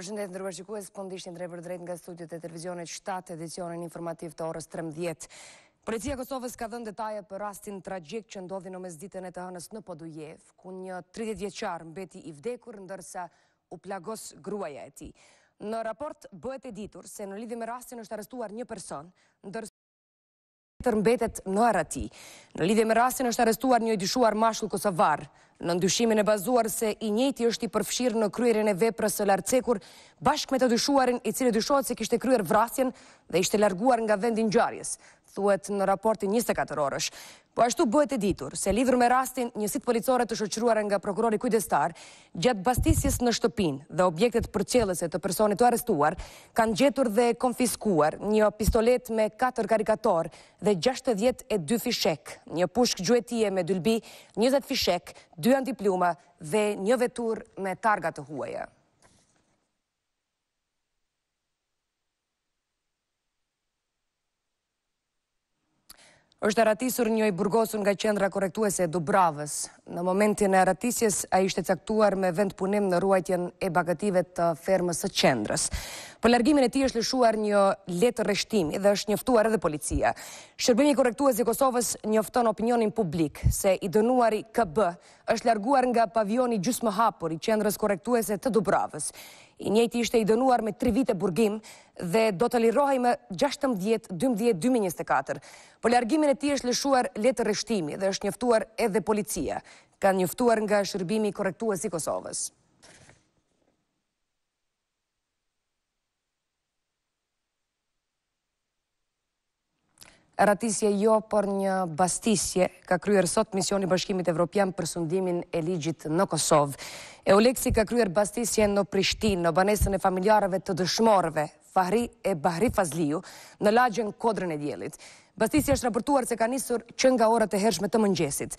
Për shëndet në rrëve shikues, po një drejë për drejt nga studiët e televizionet 7 edicionin informativ të orës 13. Policia Kosovës ka dhënë detaje për rastin tragik që ndodhi në mes ditën e të hënës në Podujev, ku një 30 vjeqar mbeti i vdekur, ndërsa u plagos gruaja e ti. Në raport bëhet e ditur se në lidi me rastin është arrestuar një person, ndër të rëmbetet në arati. Në lidhje me rastin është arestuar një dyshuar mashkull kosovar. Në ndyshimin e bazuar se i njëti është i përfshirë në kryerin e veprës së lartësekur, bashkë me të dyshuarin i cilë dyshuat se kishte kryer vrasjen dhe ishte larguar nga vendin gjarjes thuet në raportin 24 orësh. Po ashtu bëhet e ditur se livrë me rastin njësit policore të shëqruar nga prokurori kujdestar, gjatë bastisjes në shtëpin dhe objektet për të personit të arestuar, kanë gjetur dhe konfiskuar një pistolet me 4 karikator dhe 62 fishek, një pushk gjuetie me dylbi, 20 fishek, 2 antipluma dhe një vetur me targa të huaja. është ratisur një i burgosur nga qendra korektuese e Dubravës. Në momentin e ratisjes, a ishte caktuar me vend punim në ruajtjen e bagativet të fermës të qendrës. Për po largimin e ti është lëshuar një letë rështimi dhe është njëftuar edhe policia. Shërbimi korektuese i Kosovës njëfton opinionin publik, se i dënuari KB është larguar nga pavioni gjusë më hapur i qendrës korektuese të Dubravës. I njëti ishte i dënuar me 3 vite burgim dhe do të i me 16-12-2024. Për po largimin e ti është lëshuar letë rështimi dhe është njëftuar edhe policia. Kanë njëftuar nga shërbimi korektuës i Kosovës. Ratisje jo, por një bastisje ka kryer sot misioni bashkimit evropian për sundimin e ligjit në Kosovë. Eoleksi ka kryer bastisjen në Prishtinë, në banesën e familjarëve të dëshmorëve, Bahri e Bahri Fazliu në lagjen kodrën e djelit. Bastisi është raportuar se ka njësur që nga orët e hershme të mëngjesit.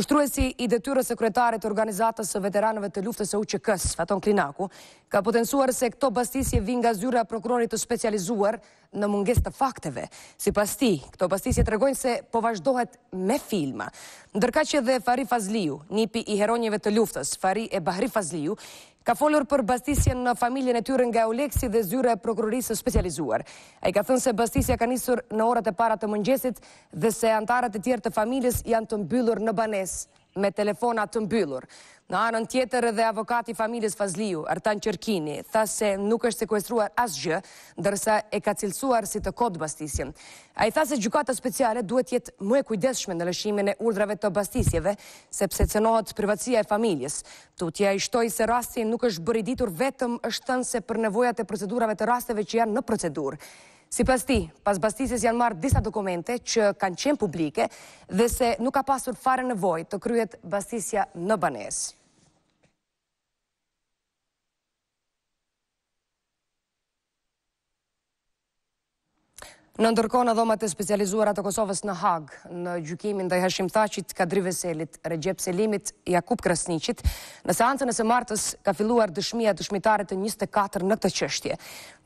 Ushtruesi i detyre sekretare të organizatës së veteranëve të luftës e uqëkës, s Faton Klinaku, ka potensuar se këto bastisje vinë nga zyra prokurorit të specializuar në munges të fakteve. Si pas ti, këto bastisje të regojnë se po vazhdohet me filma. Ndërka që dhe Fari Fazliu, nipi i heronjeve të luftës, Fari e Bahri Fazliu, Ka folur për bastisjen në familjen e tyre nga Oleksi dhe zyre e prokurorisë specializuar. A i ka thënë se bastisja ka nisur në orët e para të mëngjesit dhe se antarët e tjerë të familjes janë të mbyllur në banes me telefonat të mbyllur. Në anën tjetër edhe avokati familjes Fazliu, Artan Qerkini, tha se nuk është sekuestruar asgjë, ndërsa e ka cilësuar si të kodë bastisjen. A i tha se gjukata speciale duhet jetë më e kujdeshme në lëshimin e urdrave të bastisjeve, sepse cënohet privatsia e familjes. Tutja i shtoj se rastin nuk është bëriditur vetëm është tënë se për nevojat e procedurave të rasteve që janë në procedurë. Si pas ti, pas bastisës janë marrë disa dokumente që kanë qenë publike dhe se nuk ka pasur fare nevoj të kryet bastisja në banesë. Në ndërkona dhomat e specializuar atë Kosovës në Hag, në gjukimin dhe i hashim thacit Kadri Veselit, regjep selimit Jakub Krasnicit, në seancën e se martës ka filluar dëshmia dëshmitarit e 24 në këtë qështje.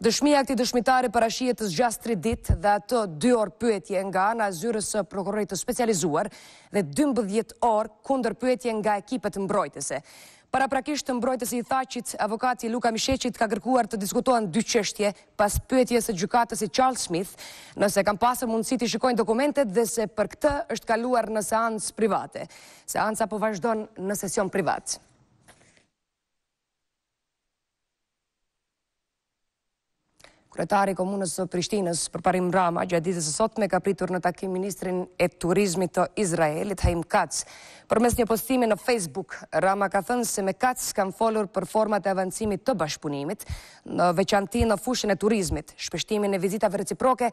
Dëshmia këti dëshmitarit për ashijet të zgjast 3 dit dhe ato 2 orë pyetje nga anë a së prokurorit të specializuar dhe 12 orë kunder pyetje nga ekipet mbrojtese. Para prakisht të mbrojtës i thacit, avokati Luka Misheqit ka kërkuar të diskutohen dy qështje pas pyetjes e gjukatës i Charles Smith, nëse kam pasë mundësit i shikojnë dokumentet dhe se për këtë është kaluar në seans private. Seansa po vazhdon në sesion privat. Kretari Komunës së Prishtinës për parim rama, ditës e sot me ka pritur në takim ministrin e turizmit të Izraelit, Haim Kac. Për mes një postimi në Facebook, rama ka thënë se me Kac kanë folur për format e avancimit të bashkëpunimit, në veçanti në fushën e turizmit, shpeshtimin e vizitave reciproke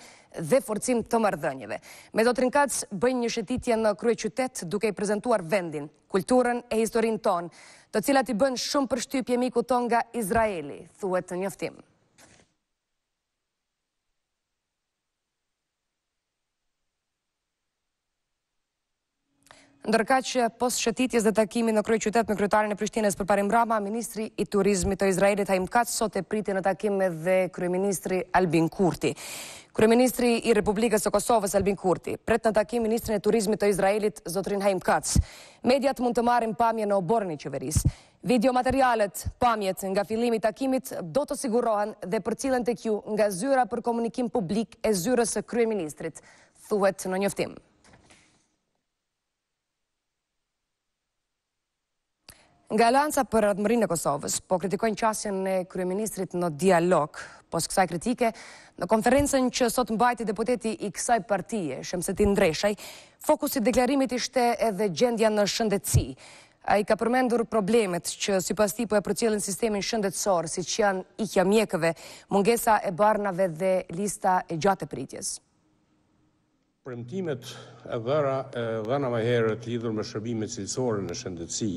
dhe forcim të mardhënjeve. Me do të rinë Kac bëjnë një shetitje në krye qytet duke i prezentuar vendin, kulturën e historin ton, të cilat i bën shumë për shtypje miku ton nga Izraeli, thuet në Ndërka që pos shëtitjes dhe takimi në krye qytet me kryetarin e Prishtines për parim Rama, Ministri i Turizmi të Izraelit hajmë katë sot e priti në takim dhe krye Ministri Albin Kurti. Krye Ministri i Republikës të Kosovës Albin Kurti, pret në takim Ministri e Turizmi të Izraelit Zotrin Haim Kac. Mediat mund të marim pamje në oborën i qeveris. Video materialet, pamjet nga filimi takimit do të sigurohen dhe për cilën të kju nga zyra për komunikim publik e zyrës së krye Ministrit, thuhet në njëftim. Nga alianca për radmërin e Kosovës, po kritikojnë qasjen e kryeministrit në dialog, pos kësaj kritike, në konferencen që sot mbajti deputeti i kësaj partije, shëmësët ti ndreshaj, fokusit deklarimit ishte edhe gjendja në shëndetësi. A i ka përmendur problemet që si pas tipu po e përcjelin sistemin shëndetësor, si që janë ikja mjekëve, mungesa e barnave dhe lista e gjate pritjes. Premtimet e dhëra dhe në herët lidhur me shërbimet cilësore në shëndetësi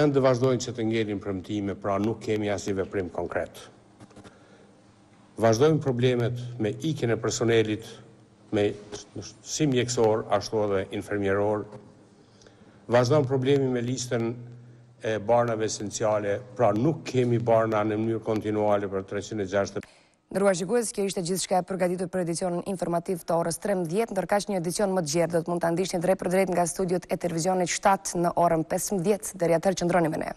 endë vazhdojnë që të ngjerin premtime, pra nuk kemi asë i veprim konkret. Vazhdojnë problemet me ikin e personelit, me si mjekësor, ashtu edhe infermjeror, vazhdojnë problemi me listën e barnave esenciale, pra nuk kemi barna në mënyrë kontinuale për 360. Ndërruar shikues, kjo ishte gjithë shka përgatitur për edicion informativ të orës 13, ndërka që një edicion më të gjerë, do të mund të andisht një drejt për drejt nga studiot e televizionit 7 në orën 15, dërja tërë qëndroni me ne.